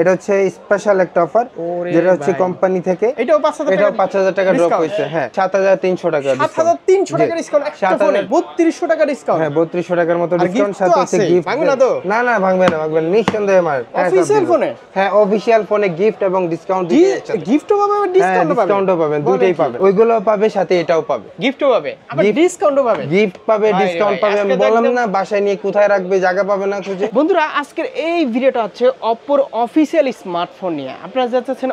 এটা হচ্ছে স্পেশাল একটা অফার যেটা হচ্ছে কোম্পানি থেকে এটাও 5000 এটাও 5000 টাকা ড্রপ হইছে হ্যাঁ 7300 টাকা 7300 টাকা ডিসকাউন্ট একটা ফোনে 3200 টাকা ডিসকাউন্ট হ্যাঁ 3200 টাকার মতো ডিসকাউন্ট সাথে হচ্ছে গিফট ভাঙবে না তো না না ভাঙবে না ভাঙবে না নিঃসন্দেহে মার অফিশিয়াল ফোনে হ্যাঁ অফিশিয়াল ফোনে গিফট এবং ডিসকাউন্ট দিয়ে গিফটও পাবে ডিসকাউন্টও হ্যাঁ, পাবে ডিসকাউন্টও পাবে দুটেই পাবে ওইগুলো পাবে সাথে এটাও পাবে গিফটও পাবে আবার ডিসকাউন্টও পাবে গিফট পাবে ডিসকাউন্ট পাবে আমি বললাম না বাসায় নিয়ে কোথায় রাখবে জায়গা পাবে না খুঁজে বন্ধুরা আজকের এই ভিডিওটা হচ্ছে অপর অফিস অফিসিয়াল স্মার্টফোন নিয়ে আপনারা যা চাচ্ছেন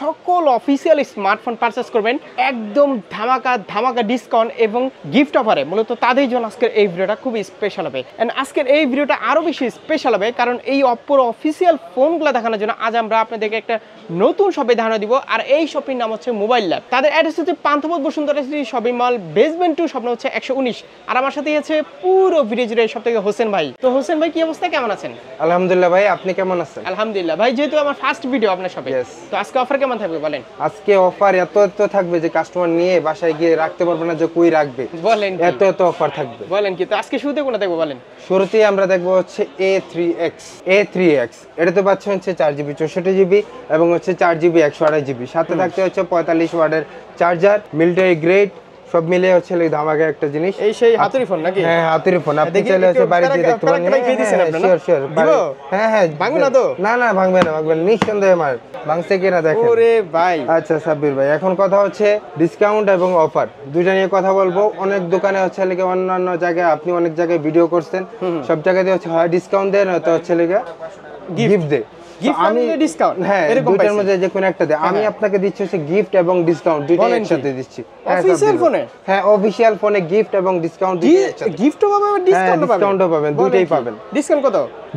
সকল অফিসিয়াল স্মার্টফোন পারচেস করবেন একদম ধামাকা ধামাকা ডিসকাউন্ট এবং গিফট অফারে মূলত তাদের জন্য আজকের এই ভিডিওটা খুবই স্পেশাল হবে অ্যান্ড আজকের এই ভিডিওটা আরও বেশি স্পেশাল হবে কারণ এই অপর অফিসিয়াল ফোনগুলো দেখানোর জন্য আজ আমরা আপনাদেরকে একটা নতুন শপে ধারণা দিব আর এই শপের নাম হচ্ছে মোবাইল ল্যাব তাদের অ্যাড্রেস হচ্ছে পান্থপথ বসুন্ধরা শ্রী shopping mall basement two Shwapno হচ্ছে একশো উনিশ আর আমার সাথে আছে পুরো ভিডিও জুড়ে সব থেকে হোসেন ভাই তো হোসেন ভাই কি অবস্থা কেমন আছেন আলহামদুলিল্লাহ ভাই আপনি কেমন আছেন আলহামদুলিল্লাহ ভাই ভাই যেহেতু আমার ফার্স্ট ভিডিও আপনার শপে তো আজকে অফার কেমন থাকবে বলেন আজকে অফার এত এত থাকবে যে কাস্টমার নিয়ে বাসায় গিয়ে রাখতে পারবে না যে কই রাখবে বলেন এত এত অফার থাকবে বলেন কি তো আজকে শুরুতে কোনটা দেখবো বলেন শুরুতেই আমরা দেখবো হচ্ছে A three X A three X তো পাচ্ছেন হচ্ছে চার জিবি চৌষট্টি জিবি এবং হচ্ছে চার জিবি একশো আড়াই জিবি সাথে থাকতে হচ্ছে পঁয়তাল্লিশ ওয়ার্ডের চার্জার মিলিটারি গ্রেড সব মিলে হচ্ছে ধামাকা একটা জিনিস এই সেই হাতুরি ফোন নাকি হ্যাঁ হাতুরি ফোন আপনি চাইলে হচ্ছে বাড়ি দিয়ে দেখতে পারেন শিওর হ্যাঁ, শিওর হ্যাঁ হ্যাঁ ভাঙবে না তো না না ভাঙবে না ভাঙবে না নিঃসন্দেহে মার ভাঙছে কিনা দেখেন ওরে ভাই আচ্ছা সাব্বির ভাই এখন কথা হচ্ছে ডিসকাউন্ট এবং অফার দুইটা নিয়ে কথা বলবো অনেক দোকানে হচ্ছে লেগে অন্যান্য জায়গায় আপনি অনেক জায়গায় ভিডিও করছেন সব জায়গাতে হচ্ছে হয় ডিসকাউন্ট দেয় নয়তো হচ্ছে লেগে গিফট দেয় আমি হ্যাঁ এরকম দুইটার হ্যাঁ। আপনাকে দিচ্ছি হচ্ছে গিফট এবং ডিসকাউন্ট একসাথে দিচ্ছি গিফট হ্যাঁ, হ্যাঁ, এবং পাবেন ডিসকাউন্টও পাবেন পাবেন পাবেন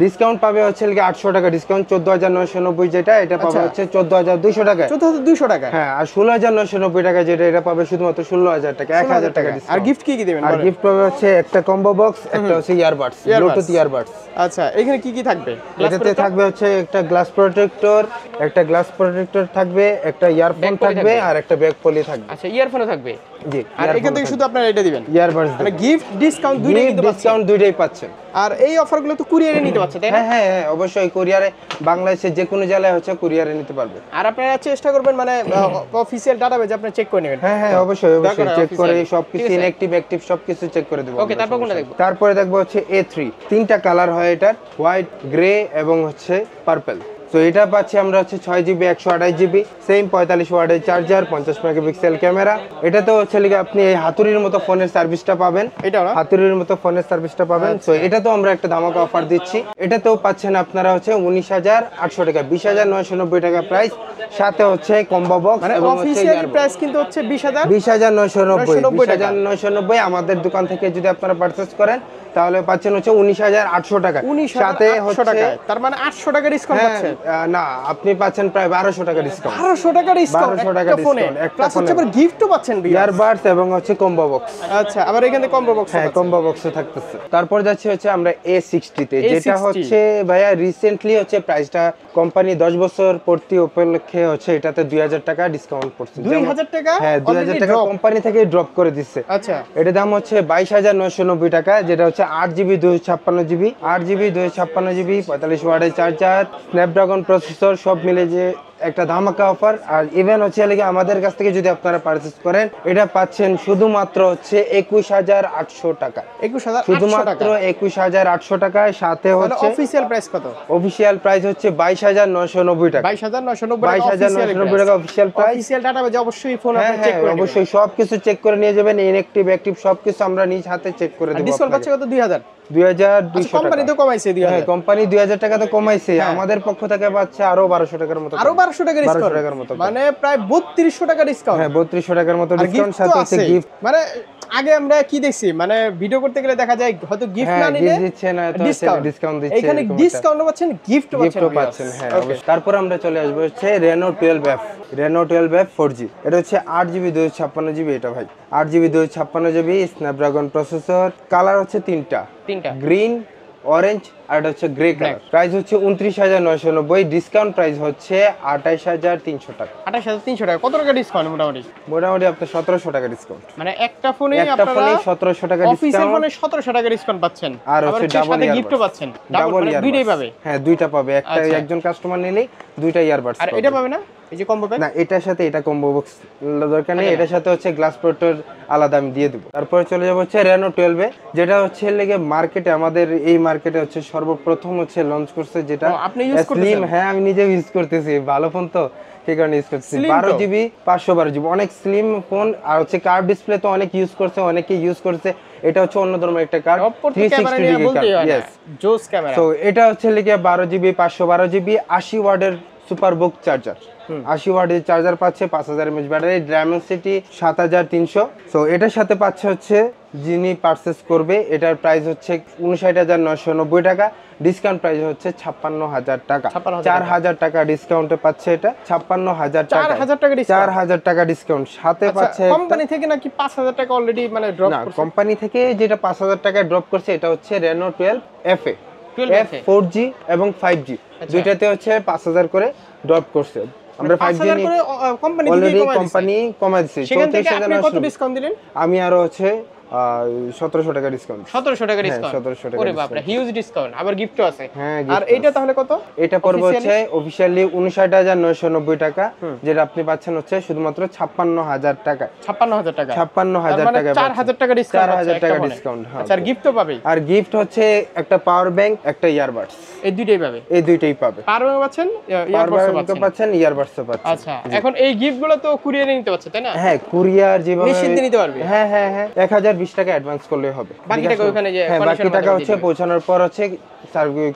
ডিসকাউন্ট পাবে হচ্ছে লাগে টাকা ডিসকাউন্ট 14990 যেটা এটা পাবে আচ্ছা। হচ্ছে 14200 টাকা 14200 টাকা হ্যাঁ আর 16990 টাকা যেটা এটা পাবে শুধুমাত্র 16000 টাকা 1000 টাকা আর গিফট কি কি দিবেন আর গিফট পাবে হচ্ছে একটা কম্বো বক্স একটা হচ্ছে ইয়ারবাডস ব্লুটুথ ইয়ারবাডস আচ্ছা এখানে কি কি থাকবে থাকবে হচ্ছে একটা গ্লাস প্রোটেক্টর একটা গ্লাস প্রোটেক্টর থাকবে একটা ইয়ারফোন থাকবে আর একটা ব্যাগ পলি থাকবে আচ্ছা ইয়ারফোনও থাকবে জি আর এখান থেকে শুধু আপনারা এটা দিবেন ইয়ারবাডস মানে গিফট ডিসকাউন্ট দুইটাই কিন্তু ডিসকাউন্ট দুইটাই পাচ্ছেন আর এই অফারগুলো তো কুরিয়ারে নিতে পারছে তাই না হ্যাঁ হ্যাঁ, হ্যাঁ অবশ্যই কুরিয়ারে বাংলাদেশে যে কোনো জায়গায় হচ্ছে কুরিয়ারে নিতে পারবে আর আপনারা চেষ্টা করবেন মানে অফিশিয়াল ডাটাবেজ আপনারা চেক করে নেবেন হ্যাঁ হ্যাঁ অবশ্যই অবশ্যই চেক করে সব কিছু ইনঅ্যাকটিভ অ্যাকটিভ সব কিছু চেক করে দেব ওকে তারপর কোনটা দেখব তারপরে দেখব হচ্ছে A3 তিনটা কালার হয় এটার হোয়াইট গ্রে এবং হচ্ছে পার্পল তো এটা পাচ্ছি আমরা হচ্ছে ছয় জিবি একশো আঠাশ জিবি সেম পঁয়তাল্লিশ ওয়ার্ডের চার্জার পঞ্চাশ মেগাপিক্সেল ক্যামেরা এটা তো হচ্ছে আপনি এই হাতুড়ির মতো ফোনের সার্ভিসটা পাবেন এটা হাতুড়ির মতো ফোনের সার্ভিসটা পাবেন আচ্ছা। তো আমরা একটা ধামাকা অফার দিচ্ছি এটাতেও পাচ্ছেন আপনারা হচ্ছে উনিশ হাজার আটশো টাকা বিশ হাজার নয়শো নব্বই টাকা প্রাইস সাথে হচ্ছে কম্বো মানে বক্স এবং প্রাইস কিন্তু হচ্ছে বিশ হাজার বিশ হাজার নয়শো নব্বই বিশ হাজার নয়শো নব্বই আমাদের দোকান থেকে যদি আপনারা পারচেস করেন তাহলে পাচ্ছেন হচ্ছে উনিশ টাকা সাথে তার মানে আটশো টাকা ডিসকাউন্ট হ্যাঁ, না আপনি পাচ্ছেন প্রায় বারোশো টাকা ডিসকাউন্ট বারোশো টাকা বারোশো টাকা ডিসকাউন্ট একটা গিফটও পাচ্ছেন এবং হচ্ছে কম্বো বক্স আচ্ছা আবার এখানে কম্বো বক্স হ্যাঁ কম্বো বক্সও থাকতেছে তারপর যাচ্ছে হচ্ছে আমরা এ সিক্সটিতে যেটা হচ্ছে ভাইয়া রিসেন্টলি হচ্ছে প্রাইসটা কোম্পানি দশ বছর পূর্তি উপলক্ষে হচ্ছে এটাতে দুই হাজার টাকা ডিসকাউন্ট পড়ছে দুই হাজার টাকা হ্যাঁ দুই হাজার টাকা কোম্পানি থেকে ড্রপ করে দিচ্ছে আচ্ছা এটার দাম হচ্ছে বাইশ হাজার নয়শো নব্বই টাকা যেটা হচ্ছে হচ্ছে আট জিবি দুশো ছাপ্পান্ন জিবি আট জিবি দুশো ছাপ্পান্ন জিবি পঁয়তাল্লিশ ওয়ার্ডের চার্জার স্ন্যাপড্রাগন প্রসেসর সব মিলে যে একটা ধামাকা অফার আর ইভেন হচ্ছে লেগে আমাদের কাছ থেকে যদি আপনারা পারচেস করেন এটা পাচ্ছেন শুধুমাত্র হচ্ছে একুশ হাজার আটশো টাকা একুশ হাজার শুধুমাত্র একুশ হাজার আটশো টাকায় সাথে হচ্ছে অফিসিয়াল প্রাইস কত অফিসিয়াল প্রাইস হচ্ছে বাইশ হাজার নশো নব্বই টাকা বাইশ হাজার নশো নব্বই বাইশ হাজার নশো নব্বই টাকা অফিসিয়াল প্রাইস অফিসিয়াল ডাটা বেজে অবশ্যই ফোন হ্যাঁ, হ্যাঁ, অবশ্যই সবকিছু চেক করে নিয়ে যাবেন ইনএক্টিভ অ্যাক্টিভ সবকিছু আমরা নিজ হাতে চেক করে দেবো ডিসকাউন্ট পাচ্ছে কত দুই হাজার আচ্ছা, কোম্পানি হ্যাঁ, তো কমাইছে হ্যাঁ কোম্পানি টাকা তো কমাইছে আমাদের পক্ষ থেকে পাচ্ছে আরো বারোশো টাকার মতো আরো বারোশো টাকা টাকার মতো মানে প্রায় বত্রিশশো টাকা ডিসকাউন্ট হ্যাঁ বত্রিশশো টাকার মতো মানে আগে আমরা কি দেখছি মানে ভিডিও করতে গেলে দেখা যায় হয়তো গিফট হ্যাঁ, না নিলে দিচ্ছে না ডিসকাউন্ট ডিসকাউন্ট দিচ্ছে এখানে ডিসকাউন্ট পাচ্ছেন গিফট পাচ্ছেন হ্যাঁ তারপর আমরা চলে আসবো হচ্ছে Reno 12F Reno 12F 4G এটা হচ্ছে 8GB 256GB এটা ভাই 8GB 256GB Snapdragon processor colour হচ্ছে তিনটা তিনটা গ্রিন অরেঞ্জ আর এটা হচ্ছে গ্রে কালার প্রাইস হচ্ছে উনত্রিশ হাজার নয়শো নব্বই ডিসকাউন্ট প্রাইস হচ্ছে আঠাইশ হাজার তিনশো টাকা আঠাইশ হাজার তিনশো টাকা কত টাকা ডিসকাউন্ট মোটামুটি মোটামুটি আপনার সতেরোশো টাকা ডিসকাউন্ট মানে একটা ফোনে একটা ফোনে সতেরোশো টাকা ডিসকাউন্ট ফোনে সতেরোশো টাকা ডিসকাউন্ট পাচ্ছেন আর হচ্ছে ডাবল গিফটও পাচ্ছেন ডাবল মানে ইয়ার দুইটাই পাবে হ্যাঁ দুইটা পাবে একটা আচ্ছা। একজন কাস্টমার নিলেই দুইটা ইয়ারবাডস আর এটা পাবে না এই যে কম্বো না এটার সাথে এটা কম্বো বক্স দরকার নেই এটার সাথে হচ্ছে গ্লাস প্রোটর আলাদা আমি দিয়ে দেবো তারপরে চলে যাবো হচ্ছে রেনো টুয়েলভে যেটা হচ্ছে লেগে মার্কেটে আমাদের এই মার্কেটে হচ্ছে সর্বপ্রথম হচ্ছে লঞ্চ করছে যেটা আপনি স্লিম হ্যাঁ আমি নিজে ইউজ করতেছি ভালো ফোন তো সেই কারণে ইউজ করতেছি বারো জিবি পাঁচশো বারো জিবি অনেক স্লিম ফোন আর হচ্ছে কার্ভ ডিসপ্লে তো অনেক ইউজ করছে অনেকে ইউজ করছে এটা হচ্ছে অন্য ধরনের একটা card three sixty degree card এটা হচ্ছে লেগে বারো জিবি পাঁচশো বারো জিবি আশি ওয়ার্ডের সুপার বুক চার্জার আশি ওয়াটের চার্জার পাচ্ছে পাঁচ হাজার এমএচ ব্যাটারি সিটি সাত হাজার তিনশো সো এটার সাথে পাচ্ছে হচ্ছে যিনি পারচেস করবে এটার প্রাইস হচ্ছে উনষাট হাজার নয়শো নব্বই টাকা ডিসকাউন্ট প্রাইস হচ্ছে ছাপ্পান্ন হাজার টাকা চার হাজার টাকা ডিসকাউন্টে পাচ্ছে এটা ছাপ্পান্ন হাজার টাকা চার হাজার টাকা ডিসকাউন্ট সাথে আচ্ছা, পাচ্ছে কোম্পানি থেকে নাকি পাঁচ হাজার টাকা অলরেডি মানে ড্রপ কোম্পানি থেকে যেটা পাঁচ হাজার টাকা ড্রপ করছে এটা হচ্ছে Reno twelve F A four G এবং ফাইভ আচ্ছা। জি দুইটাতে হচ্ছে পাঁচ হাজার করে ড্রপ করছে আমরা 5G মানে নিয়ে কোম্পানি কমাই দিছি আমি আরো হচ্ছে 1700 টাকা ডিসকাউন্ট 1700 টাকা ডিসকাউন্ট হ্যাঁ, 1700 টাকা ওরে বাপ হিউজ ডিসকাউন্ট আবার গিফটও আছে হ্যাঁ, আর এটা তাহলে কত এটা পড়বে হচ্ছে অফিশিয়ালি 59990 টাকা যেটা আপনি পাচ্ছেন হচ্ছে শুধুমাত্র 56000 টাকা 56000 টাকা 56000 মানে টাকা 4000 টাকা ডিসকাউন্ট 4000 টাকা ডিসকাউন্ট আচ্ছা আর গিফটও পাবে আর গিফট হচ্ছে একটা পাওয়ার ব্যাংক একটা ইয়ারবাডস এই দুইটাই পাবে এই দুইটাই পাবে পাওয়ার ব্যাংক পাচ্ছেন ইয়ারবাডসও পাচ্ছেন পাচ্ছেন ইয়ারবাডসও পাচ্ছেন আচ্ছা এখন এই গিফটগুলো তো কুরিয়ারে নিতে পারছে তাই না হ্যাঁ কুরিয়ার যেভাবে নিশ্চিন্তে নিতে পারবে হ্যাঁ হ্যাঁ হ্যাঁ 1000 বিশ টাকা অ্যাডভান্স করলে হবে বাকি টাকা ওখানে যে হ্যাঁ বাকি টাকা হচ্ছে পৌঁছানোর পর হচ্ছে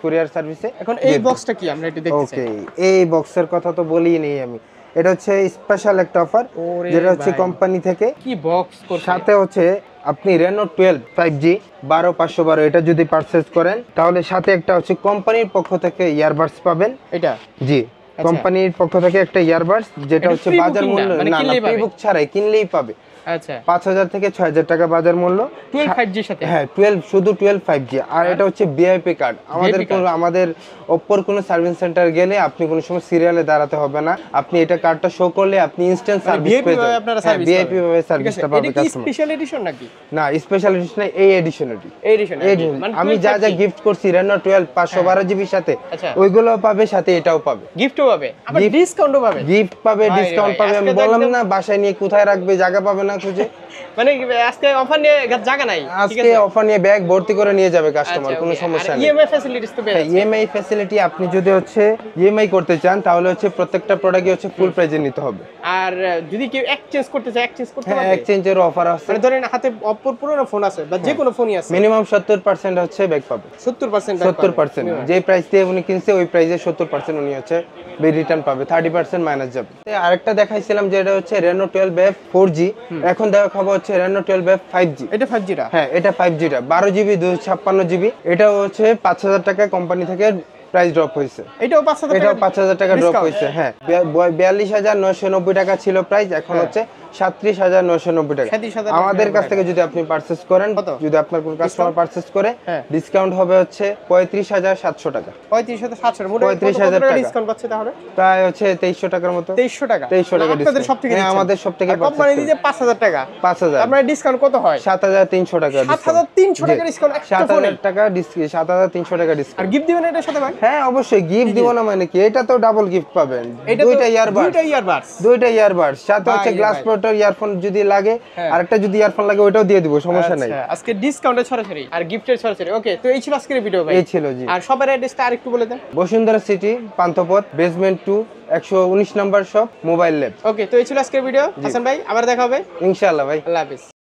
কুরিয়ার সার্ভিসে এখন এই বক্সটা কি আমরা এটা দেখতে ওকে এই বক্সের কথা তো বলিই নেই আমি এটা হচ্ছে স্পেশাল একটা অফার যেটা হচ্ছে কোম্পানি থেকে কি বক্স সাথে হচ্ছে আপনি রেনো টুয়েলভ ফাইভ জি বারো পাঁচশো বারো এটা যদি পারচেস করেন তাহলে সাথে একটা হচ্ছে কোম্পানির পক্ষ থেকে ইয়ারবাডস পাবেন এটা জি কোম্পানির আচ্ছা। পক্ষ থেকে একটা ইয়ারবাডস যেটা হচ্ছে বাজার মূল্য মানে না না প্রিবুক ছাড়াই কিনলেই পাবে আচ্ছা 5000 থেকে 6000 টাকা বাজার মূল্য 5G সাথে হ্যাঁ 12 শুধু 12 5G আর এটা হচ্ছে কার্ড আমাদের আমাদের অপর কোনো সার্ভিস সেন্টার গেলে আপনি কোনো সময় সিরিয়ালে দাঁড়াতে হবে না আপনি এটা কার্ডটা শো করলে আপনি ইনস্ট্যান্ট মানে সার্ভিস পেয়ে যাবেন আপনারা সার্ভিস হ্যাঁ, ভাবে সার্ভিসটা পাবেন এটা কি স্পেশাল এডিশন নাকি না স্পেশাল এডিশন না এই এডিশন এটি এডিশন মানে আমি যা যা গিফট করছি Reno 12 512 জিবির সাথে আচ্ছা। ওইগুলোও পাবে সাথে এটাও পাবে গিফটও পাবে আবার ডিসকাউন্টও পাবে গিফট পাবে ডিসকাউন্ট পাবে আমি বললাম না বাসায় নিয়ে কোথায় রাখবে জায়গা পাবে না 直接。মানে আজকে অফার নিয়ে জায়গা নাই আজকে অফার নিয়ে ব্যাগ ভর্তি করে নিয়ে যাবে কাস্টমার আচ্ছা, কোনো সমস্যা নেই ইএমআই e ফ্যাসিলিটি e আপনি যদি হচ্ছে ইএমআই e করতে চান তাহলে হচ্ছে প্রত্যেকটা প্রোডাক্টই হচ্ছে ফুল প্রাইজে নিতে হবে আর যদি কেউ এক্সচেঞ্জ করতে চায় এক্সচেঞ্জ করতে হ্যাঁ, পারবে এক্সচেঞ্জের অফার আছে মানে ধরেন হাতে অপর পুরনো ফোন আছে বা হ্যাঁ। যে কোনো ফোনই আছে মিনিমাম 70% হচ্ছে ব্যাগ পাবে 70% 70% যে প্রাইস দিয়ে উনি কিনছে ওই প্রাইসে 70% উনি হচ্ছে রিটার্ন পাবে 30% মাইনাস যাবে আরেকটা দেখাইছিলাম যে এটা হচ্ছে Reno 12 F 4G এখন দেখা দেখাবো হচ্ছে Reno twelve F five G এটা ফাইভ জিটা হ্যাঁ এটা ফাইভ জিটা বারো জিবি দুশো ছাপ্পান্ন জিবি এটা হচ্ছে পাঁচ হাজার টাকা কোম্পানি থেকে প্রাইস ড্রপ হয়েছে এটাও পাঁচ হাজার পাঁচ হাজার টাকা ড্রপ হয়েছে হ্যাঁ বিয়াল্লিশ হাজার নয়শো নব্বই টাকা ছিল প্রাইস এখন হ্যাঁ। হচ্ছে হাজার নয়শো নব্বই টাকা আমাদের কাছ থেকে যদি আপনি করেন যদি আপনার কোন কাস্টমার করে ডিসকাউন্ট হ্যাঁ। হবে হচ্ছে পঁয়ত্রিশ হাজার সাতশো টাকা পঁয়ত্রিশ হাজার প্রায় হচ্ছে তেইশশো টাকার মতো তেইশশো টাকা তেইশশো টাকা হ্যাঁ, আমাদের সব থেকে পাঁচ হাজার টাকা পাঁচ হাজার আপনার ডিসকাউন্ট কত হয় সাত হাজার তিনশো টাকা সাত হাজার তিনশো টাকা ডিসকাউন্ট সাত হাজার টাকা সাত হাজার তিনশো টাকা ডিসকাউন্ট গিফট দিবেন এটার সাথে ভাই হ্যাঁ অবশ্যই গিফট দিব না মানে কি এটা তো ডাবল গিফট পাবেন দুইটা ইয়ার দুইটা ইয়ারবাড দুইটা সাথে হচ্ছে গ্লাস ওটাও ইয়ারফোন যদি লাগে হ্যাঁ। আর একটা যদি ইয়ারফোন লাগে ওটাও দিয়ে দিব সমস্যা আচ্ছা, নাই আজকে ডিসকাউন্টে সরাসরি আর গিফটের সরাসরি ওকে তো এই ছিল আজকের ভিডিও ভাই এই ছিল জি আর সবার অ্যাড্রেসটা আরেকটু বলে দেন Bashundhara city Panthapath basement 2 119 number shop mobile lab okay তো এই ছিল আজকের ভিডিও হাসান ভাই আবার দেখা হবে ইনশাআল্লাহ ভাই আল্লাহ হাফেজ